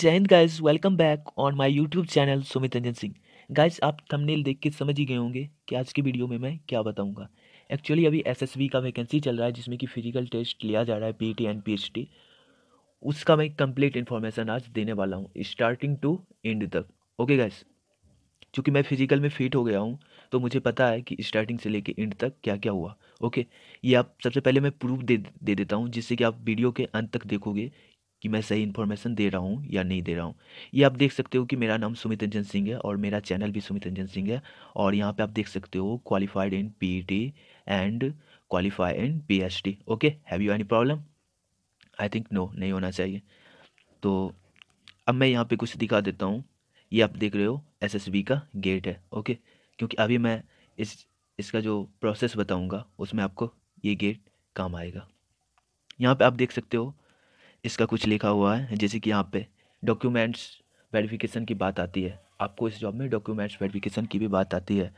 Jain guys welcome back on my YouTube channel Sumit Ranjan Singh guys आप thumbnail देख के समझ ही गए होंगे कि आज की वीडियो में मैं क्या बताऊंगा एक्चुअली अभी एसएसबी का वैकेंसी चल रहा है जिसमें कि फिजिकल टेस्ट लिया जा रहा है पीटी एंड पीएचडी उसका मैं कंप्लीट इन्फॉर्मेशन आज देने वाला हूँ स्टार्टिंग टू एंड तक ओके गाइज चूँकि मैं फिजिकल में फिट हो गया हूँ तो मुझे पता है कि स्टार्टिंग से लेकर एंड तक क्या क्या हुआ ओके ये आप सबसे पहले मैं प्रूफ दे दे देता हूँ जिससे कि आप वीडियो के अंत तक देखोगे कि मैं सही इन्फॉर्मेशन दे रहा हूँ या नहीं दे रहा हूँ ये आप देख सकते हो कि मेरा नाम सुमित रंजन सिंह है और मेरा चैनल भी सुमित रंजन सिंह है और यहाँ पे आप देख सकते हो qualified in P T and qualified in P H D okay have you any problem I think no नहीं होना चाहिए तो अब मैं यहाँ पर कुछ दिखा देता हूँ ये आप देख रहे हो एस का गेट है ओके क्योंकि अभी मैं इस इसका जो प्रोसेस बताऊँगा उसमें आपको ये गेट काम आएगा यहाँ पे आप देख सकते हो इसका कुछ लिखा हुआ है जैसे कि यहाँ पे डॉक्यूमेंट्स वेरिफिकेशन की बात आती है आपको इस जॉब में डॉक्यूमेंट्स वेरिफिकेशन की भी बात आती है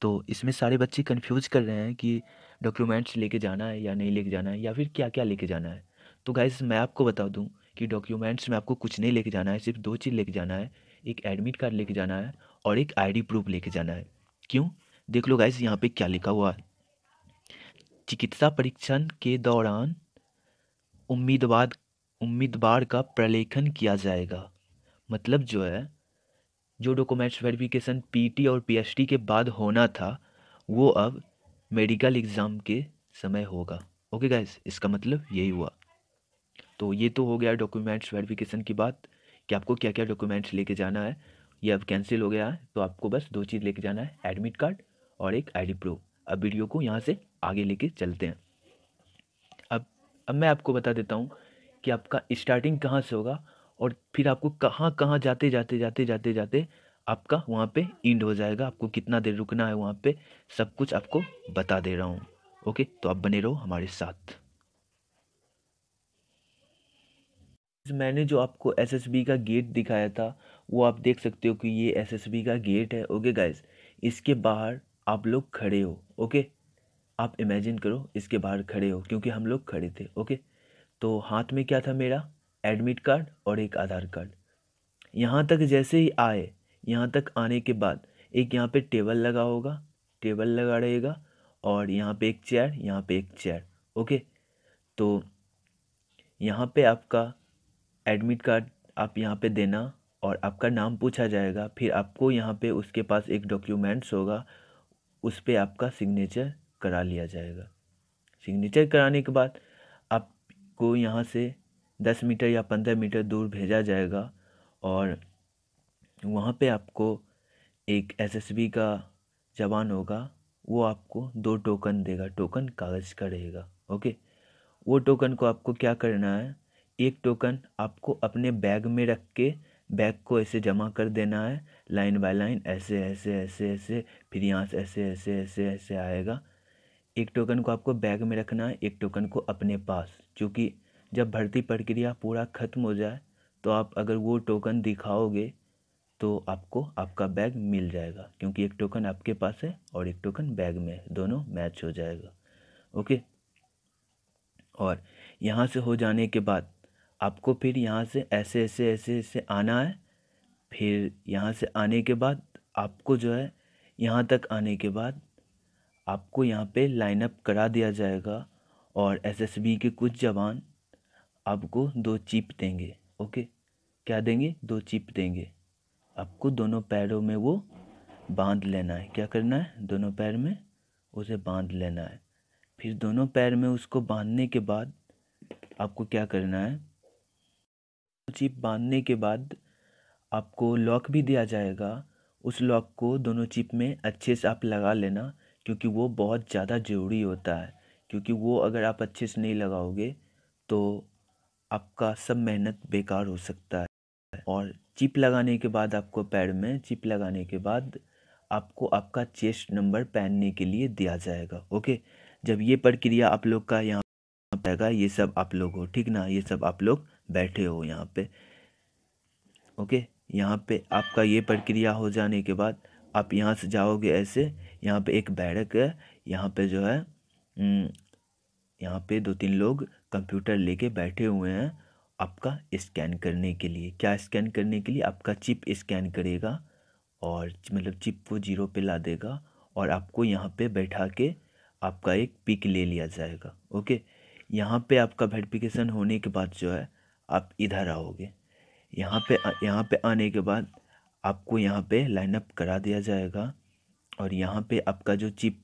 तो इसमें सारे बच्चे कन्फ्यूज कर रहे हैं कि डॉक्यूमेंट्स लेके जाना है या नहीं लेके जाना है या फिर क्या क्या लेके जाना है तो गाइज मैं आपको बता दूँ कि डॉक्यूमेंट्स में आपको कुछ नहीं लेके जाना है सिर्फ दो चीज़ लेके जाना है एक एडमिट कार्ड लेके जाना है और एक आईडी प्रूफ लेके जाना है क्यों देख लो गाइज यहाँ पे क्या लिखा हुआ है चिकित्सा परीक्षण के दौरान उम्मीदवार उम्मीदवार का प्रलेखन किया जाएगा मतलब जो है जो डॉक्यूमेंट्स वेरिफिकेशन पीटी और पीएचडी के बाद होना था वो अब मेडिकल एग्ज़ाम के समय होगा ओके गाइस इसका मतलब यही हुआ तो ये तो हो गया डॉक्यूमेंट्स वेरिफिकेशन की बात कि आपको क्या क्या डॉक्यूमेंट्स लेके जाना है ये अब कैंसिल हो गया है तो आपको बस दो चीज़ लेके जाना है एडमिट कार्ड और एक आईडी प्रूफ अब वीडियो को यहाँ से आगे लेके चलते हैं अब अब मैं आपको बता देता हूँ कि आपका स्टार्टिंग कहाँ से होगा और फिर आपको कहाँ कहाँ जाते जाते जाते जाते जाते आपका वहाँ पे इंड हो जाएगा आपको कितना देर रुकना है वहाँ पे सब कुछ आपको बता दे रहा हूँ ओके तो आप बने रहो हमारे साथ मैंने जो आपको एसएसबी का गेट दिखाया था वो आप देख सकते हो कि ये एसएसबी का गेट है ओके गाइज इसके बाहर आप लोग खड़े हो ओके आप इमेजिन करो इसके बाहर खड़े हो क्योंकि हम लोग खड़े थे ओके तो हाथ में क्या था मेरा एडमिट कार्ड और एक आधार कार्ड यहाँ तक जैसे ही आए यहाँ तक आने के बाद एक यहाँ पे टेबल लगा होगा टेबल लगा रहेगा और यहाँ पे एक चेयर यहाँ पे एक चेयर ओके तो यहाँ पे आपका एडमिट कार्ड आप यहाँ पे देना और आपका नाम पूछा जाएगा फिर आपको यहाँ पे उसके पास एक डॉक्यूमेंट्स होगा उस पर आपका सिग्नेचर करा लिया जाएगा सिग्नेचर कराने के बाद को यहाँ से दस मीटर या पंद्रह मीटर दूर भेजा जाएगा और वहाँ पे आपको एक एसएसबी का जवान होगा वो आपको दो टोकन देगा टोकन कागज़ का रहेगा ओके वो टोकन को आपको क्या करना है एक टोकन आपको अपने बैग में रख के बैग को ऐसे जमा कर देना है लाइन बाय लाइन ऐसे ऐसे ऐसे ऐसे फिर यहाँ से ऐसे ऐसे ऐसे ऐसे आएगा एक टोकन को आपको बैग में रखना है एक टोकन को अपने पास क्योंकि जब भर्ती प्रक्रिया पूरा ख़त्म हो जाए तो आप अगर वो टोकन दिखाओगे तो आपको आपका बैग मिल जाएगा क्योंकि एक टोकन आपके पास है और एक टोकन बैग में है दोनों मैच हो जाएगा ओके और यहाँ से हो जाने के बाद आपको फिर यहाँ से ऐसे ऐसे ऐसे ऐसे आना है फिर यहाँ से आने के बाद आपको जो है यहाँ तक आने के बाद आपको यहाँ पे लाइनअप करा दिया जाएगा और एसएसबी के कुछ जवान आपको दो चिप देंगे ओके क्या देंगे दो चिप देंगे आपको दोनों पैरों में वो बांध लेना है क्या करना है दोनों पैर में उसे बांध लेना है फिर दोनों पैर में उसको बांधने के बाद आपको क्या करना है चिप बांधने के बाद आपको लॉक भी दिया जाएगा उस लॉक को दोनों चिप में अच्छे से आप लगा लेना क्योंकि वो बहुत ज़्यादा ज़रूरी होता है क्योंकि वो अगर आप अच्छे से नहीं लगाओगे तो आपका सब मेहनत बेकार हो सकता है और चिप लगाने के बाद आपको पैर में चिप लगाने के बाद आपको आपका चेस्ट नंबर पहनने के लिए दिया जाएगा ओके जब ये प्रक्रिया आप लोग का यहाँ पड़ेगा ये सब आप लोग हो ठीक ना ये सब आप लोग बैठे हो यहाँ पे ओके यहाँ पे आपका ये प्रक्रिया हो जाने के बाद आप यहाँ से जाओगे ऐसे यहाँ पे एक बैरक है यहाँ पे जो है हम्म, यहाँ पे दो तीन लोग कंप्यूटर लेके बैठे हुए हैं आपका स्कैन करने के लिए क्या स्कैन करने के लिए आपका चिप स्कैन करेगा और मतलब चिप को जीरो पे ला देगा और आपको यहाँ पे बैठा के आपका एक पिक ले लिया जाएगा ओके यहाँ पे आपका वेरिफिकेशन होने के बाद जो है आप इधर आओगे यहाँ पे यहाँ पे आने के बाद आपको यहाँ पे लाइनअप करा दिया जाएगा और यहाँ पे आपका जो चिप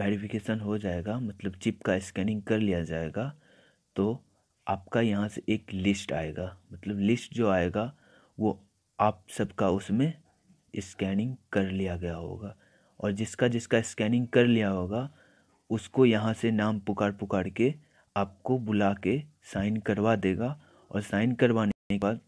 वेरिफिकेशन हो जाएगा मतलब चिप का स्कैनिंग कर लिया जाएगा तो आपका यहाँ से एक लिस्ट आएगा मतलब लिस्ट जो आएगा वो आप सबका उसमें स्कैनिंग कर लिया गया होगा और जिसका जिसका स्कैनिंग कर लिया होगा उसको यहाँ से नाम पुकार पुकार के आपको बुला के साइन करवा देगा और साइन करवाने के बाद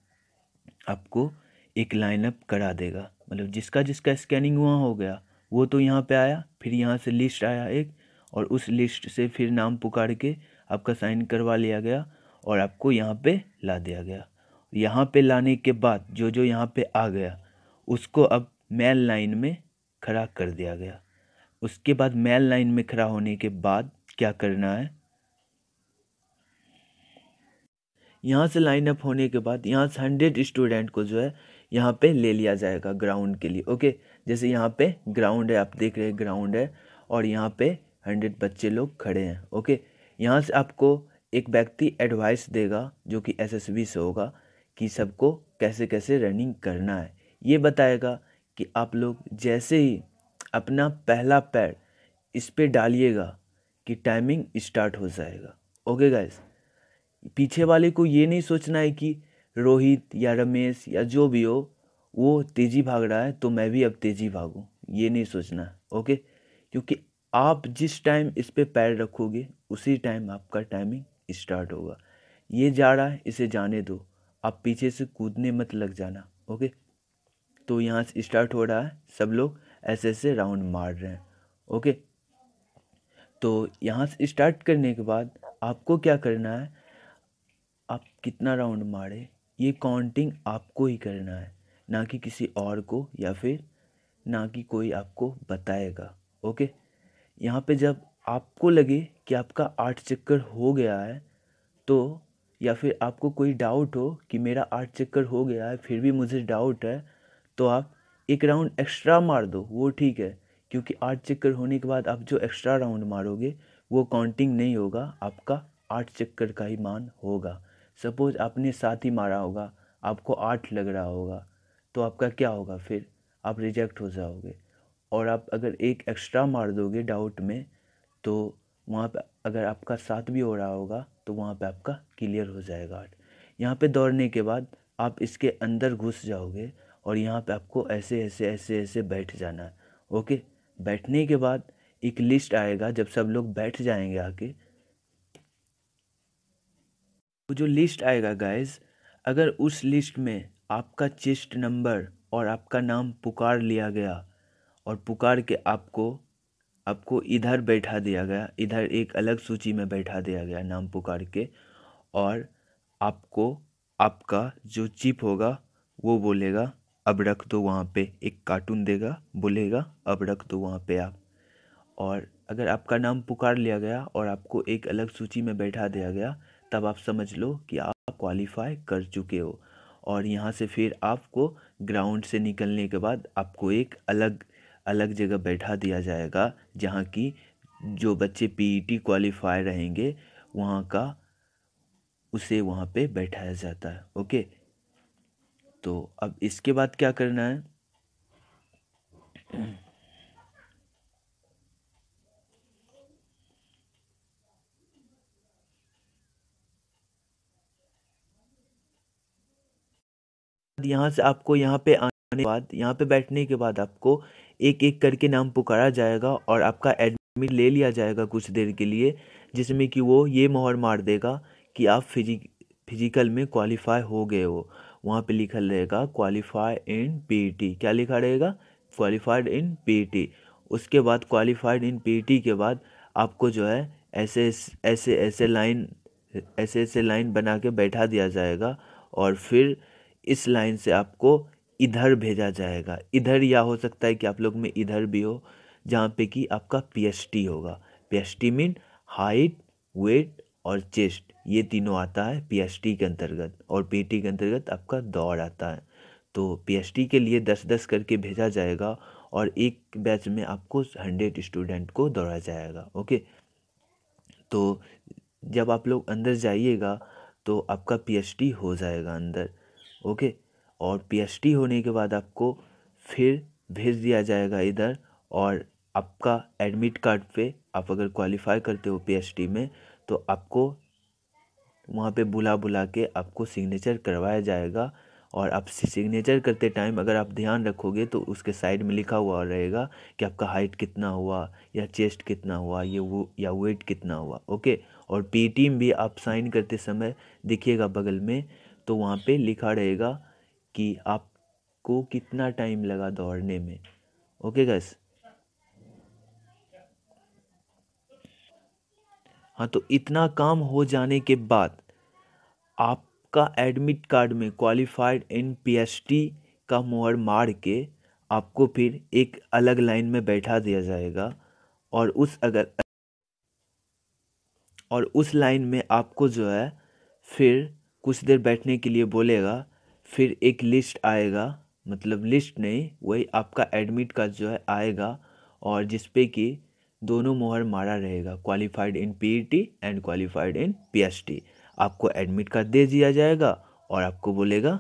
आपको एक लाइनअप करा देगा मतलब जिसका जिसका स्कैनिंग हुआ हो गया वो तो यहाँ पे आया फिर यहाँ से लिस्ट आया एक और उस लिस्ट से फिर नाम पुकार के आपका साइन करवा लिया गया और आपको यहाँ पे ला दिया गया यहाँ पे लाने के बाद जो जो यहाँ पे आ गया उसको अब मेल लाइन में खड़ा कर दिया गया उसके बाद मेल लाइन में खड़ा होने के बाद क्या करना है यहाँ से लाइन अप होने के बाद यहाँ से हंड्रेड स्टूडेंट को जो है यहाँ पे ले लिया जाएगा ग्राउंड के लिए ओके जैसे यहाँ पे ग्राउंड है आप देख रहे हैं ग्राउंड है और यहाँ पे हंड्रेड बच्चे लोग खड़े हैं ओके यहाँ से आपको एक व्यक्ति एडवाइस देगा जो कि एसएसबी से होगा कि सबको कैसे कैसे रनिंग करना है ये बताएगा कि आप लोग जैसे ही अपना पहला पैर इस पर डालिएगा कि टाइमिंग स्टार्ट हो जाएगा ओके गाइस पीछे वाले को ये नहीं सोचना है कि रोहित या रमेश या जो भी हो वो तेज़ी भाग रहा है तो मैं भी अब तेज़ी भागूँ ये नहीं सोचना ओके क्योंकि आप जिस टाइम इस पर पैर रखोगे उसी टाइम आपका टाइमिंग स्टार्ट होगा ये जा रहा है इसे जाने दो आप पीछे से कूदने मत लग जाना ओके तो यहाँ से स्टार्ट हो रहा है सब लोग ऐसे ऐसे राउंड मार रहे हैं ओके तो यहाँ से स्टार्ट करने के बाद आपको क्या करना है आप कितना राउंड मारें ये काउंटिंग आपको ही करना है ना कि किसी और को या फिर ना कि कोई आपको बताएगा ओके यहाँ पे जब आपको लगे कि आपका आठ चक्कर हो गया है तो या फिर आपको कोई डाउट हो कि मेरा आठ चक्कर हो गया है फिर भी मुझे डाउट है तो आप एक राउंड एक्स्ट्रा मार दो वो ठीक है क्योंकि आठ चक्कर होने के बाद आप जो एक्स्ट्रा राउंड मारोगे वो काउंटिंग नहीं होगा आपका आठ चक्कर का ही मान होगा सपोज़ आपने सात ही मारा होगा आपको आठ लग रहा होगा तो आपका क्या होगा फिर आप रिजेक्ट हो जाओगे और आप अगर एक एक्स्ट्रा मार दोगे डाउट में तो वहाँ पे अगर आपका साथ भी हो रहा होगा तो वहाँ पे आपका क्लियर हो जाएगा आठ यहाँ पे दौड़ने के बाद आप इसके अंदर घुस जाओगे और यहाँ पे आपको ऐसे ऐसे ऐसे ऐसे बैठ जाना है ओके बैठने के बाद एक लिस्ट आएगा जब सब लोग बैठ जाएंगे आके वो जो लिस्ट आएगा गाइस अगर उस लिस्ट में आपका चेस्ट नंबर और आपका नाम पुकार लिया गया और पुकार के आपको आपको इधर बैठा दिया गया इधर एक अलग सूची में बैठा दिया गया नाम पुकार के और आपको आपका जो चिप होगा वो बोलेगा अब रख दो वहाँ पे एक कार्टून देगा बोलेगा अब रख दो वहाँ पे आप और अगर आपका नाम पुकार लिया गया और आपको एक अलग सूची में बैठा दिया गया तब आप समझ लो कि आप क्वालिफाई कर चुके हो और यहाँ से फिर आपको ग्राउंड से निकलने के बाद आपको एक अलग अलग जगह बैठा दिया जाएगा जहाँ की जो बच्चे पीईटी क्वालिफाई e रहेंगे वहाँ का उसे वहाँ पे बैठाया जाता है ओके तो अब इसके बाद क्या करना है यहाँ से आपको यहाँ पे आने के बाद यहाँ पे बैठने के बाद आपको एक एक करके नाम पुकारा जाएगा और आपका एडमिट ले लिया जाएगा कुछ देर के लिए जिसमें कि वो ये मोहर मार देगा कि आप फिजिक फिजिकल में क्वालिफाई हो गए हो वहाँ पे लिखा रहेगा क्वालिफाई इन पीटी क्या लिखा रहेगा क्वालिफाइड इन पीटी उसके बाद क्वालिफाइड इन पीटी के बाद आपको जो है ऐसे ऐसे ऐसे लाइन ऐसे ऐसे लाइन बना के बैठा दिया जाएगा और फिर इस लाइन से आपको इधर भेजा जाएगा इधर या हो सकता है कि आप लोग में इधर भी हो जहाँ पे कि आपका पीएचटी होगा पीएचटी मीन हाइट वेट और चेस्ट ये तीनों आता है पीएचटी के अंतर्गत और पीटी के अंतर्गत आपका दौड़ आता है तो पीएचटी के लिए दस दस करके भेजा जाएगा और एक बैच में आपको हंड्रेड स्टूडेंट को दौड़ा जाएगा ओके तो जब आप लोग अंदर जाइएगा तो आपका पीएचडी हो जाएगा अंदर ओके और पीएचडी होने के बाद आपको फिर भेज दिया जाएगा इधर और आपका एडमिट कार्ड पे आप अगर क्वालिफाई करते हो पीएचडी में तो आपको वहाँ पे बुला बुला के आपको सिग्नेचर करवाया जाएगा और आप सिग्नेचर करते टाइम अगर आप ध्यान रखोगे तो उसके साइड में लिखा हुआ रहेगा कि आपका हाइट कितना हुआ या चेस्ट कितना हुआ ये वो या वेट कितना हुआ ओके और पी टीम भी आप साइन करते समय देखिएगा बगल में तो वहाँ पे लिखा रहेगा कि आपको कितना टाइम लगा दौड़ने में ओके गैस हाँ तो इतना काम हो जाने के बाद आपका एडमिट कार्ड में क्वालिफाइड एन का मोहर मार के आपको फिर एक अलग लाइन में बैठा दिया जाएगा और उस अगर और उस लाइन में आपको जो है फिर कुछ देर बैठने के लिए बोलेगा फिर एक लिस्ट आएगा मतलब लिस्ट नहीं वही आपका एडमिट कार्ड जो है आएगा और जिस पे कि दोनों मोहर मारा रहेगा qualified in PET and qualified in PST आपको एडमिट कार्ड दे दिया जाएगा और आपको बोलेगा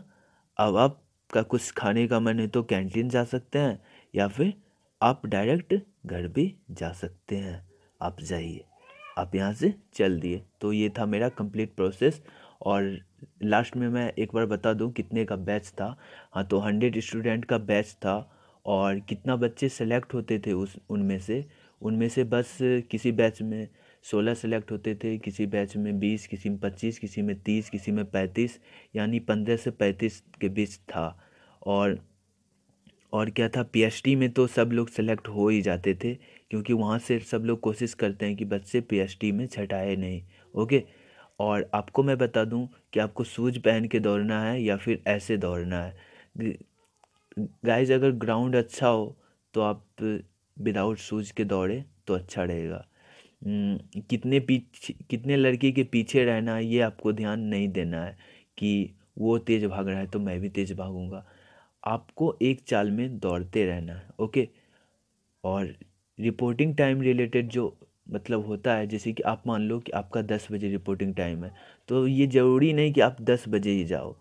अब आपका कुछ खाने का मन है तो कैंटीन जा सकते हैं या फिर आप डायरेक्ट घर भी जा सकते हैं आप जाइए आप यहाँ से चल दिए तो ये था मेरा कंप्लीट प्रोसेस और लास्ट में मैं एक बार बता दूं कितने का बैच था हाँ तो हंड्रेड स्टूडेंट का बैच था और कितना बच्चे सेलेक्ट होते थे उस उनमें से उनमें से बस किसी बैच में सोलह सेलेक्ट होते थे किसी बैच में बीस किसी में पच्चीस किसी में तीस किसी में पैंतीस यानी पंद्रह से पैंतीस के बीच था और और क्या था पीएचडी में तो सब लोग सेलेक्ट हो ही जाते थे क्योंकि वहाँ से सब लोग कोशिश करते हैं कि बच्चे पीएचडी में छटाए नहीं ओके और आपको मैं बता दूं कि आपको शूज पहन के दौड़ना है या फिर ऐसे दौड़ना है गाइज अगर ग्राउंड अच्छा हो तो आप विदाउट शूज के दौड़े तो अच्छा रहेगा कितने पीछे कितने लड़के के पीछे रहना है ये आपको ध्यान नहीं देना है कि वो तेज़ भाग रहा है तो मैं भी तेज़ भागूंगा आपको एक चाल में दौड़ते रहना है ओके और रिपोर्टिंग टाइम रिलेटेड जो मतलब होता है जैसे कि आप मान लो कि आपका दस बजे रिपोर्टिंग टाइम है तो ये ज़रूरी नहीं कि आप दस बजे ही जाओ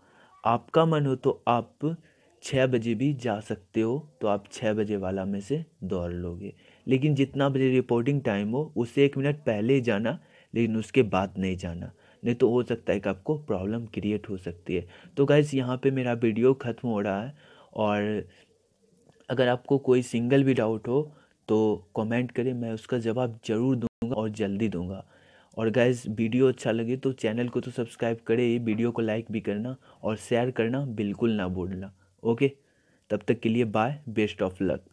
आपका मन हो तो आप छः बजे भी जा सकते हो तो आप छः बजे वाला में से दौड़ लोगे लेकिन जितना बजे रिपोर्टिंग टाइम हो उससे एक मिनट पहले ही जाना लेकिन उसके बाद नहीं जाना नहीं तो हो सकता है कि आपको प्रॉब्लम क्रिएट हो सकती है तो गैस यहाँ पे मेरा वीडियो ख़त्म हो रहा है और अगर आपको कोई सिंगल भी डाउट हो तो कमेंट करें मैं उसका जवाब ज़रूर दूंगा और जल्दी दूंगा और गैज़ वीडियो अच्छा लगे तो चैनल को तो सब्सक्राइब करें ही वीडियो को लाइक भी करना और शेयर करना बिल्कुल ना भूलना ओके तब तक के लिए बाय बेस्ट ऑफ लक